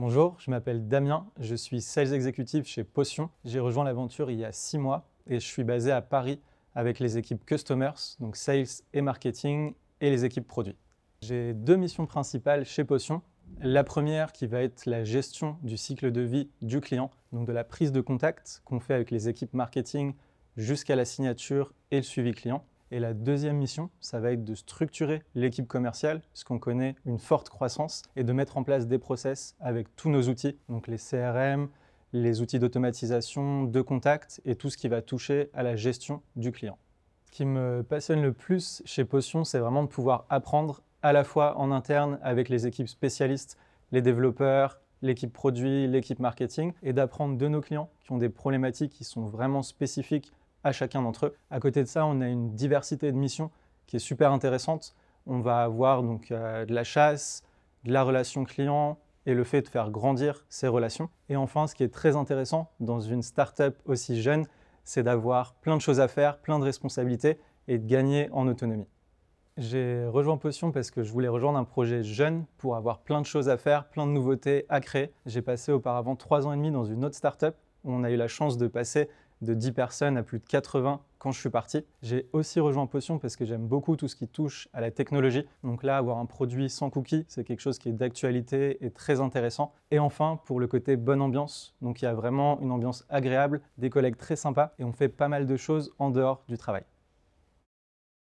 Bonjour, je m'appelle Damien, je suis sales executive chez Potion. J'ai rejoint l'aventure il y a six mois et je suis basé à Paris avec les équipes Customers, donc Sales et Marketing, et les équipes produits. J'ai deux missions principales chez Potion. La première qui va être la gestion du cycle de vie du client, donc de la prise de contact qu'on fait avec les équipes marketing jusqu'à la signature et le suivi client. Et la deuxième mission, ça va être de structurer l'équipe commerciale, puisqu'on connaît une forte croissance, et de mettre en place des process avec tous nos outils, donc les CRM, les outils d'automatisation, de contact et tout ce qui va toucher à la gestion du client. Ce qui me passionne le plus chez Potion, c'est vraiment de pouvoir apprendre à la fois en interne avec les équipes spécialistes, les développeurs, l'équipe produit, l'équipe marketing, et d'apprendre de nos clients qui ont des problématiques qui sont vraiment spécifiques à chacun d'entre eux. À côté de ça, on a une diversité de missions qui est super intéressante. On va avoir donc euh, de la chasse, de la relation client et le fait de faire grandir ces relations. Et enfin, ce qui est très intéressant dans une startup aussi jeune, c'est d'avoir plein de choses à faire, plein de responsabilités et de gagner en autonomie. J'ai rejoint Potion parce que je voulais rejoindre un projet jeune pour avoir plein de choses à faire, plein de nouveautés à créer. J'ai passé auparavant trois ans et demi dans une autre startup. Où on a eu la chance de passer de 10 personnes à plus de 80 quand je suis parti. J'ai aussi rejoint Potion parce que j'aime beaucoup tout ce qui touche à la technologie. Donc là, avoir un produit sans cookies, c'est quelque chose qui est d'actualité et très intéressant. Et enfin, pour le côté bonne ambiance, donc il y a vraiment une ambiance agréable, des collègues très sympas et on fait pas mal de choses en dehors du travail.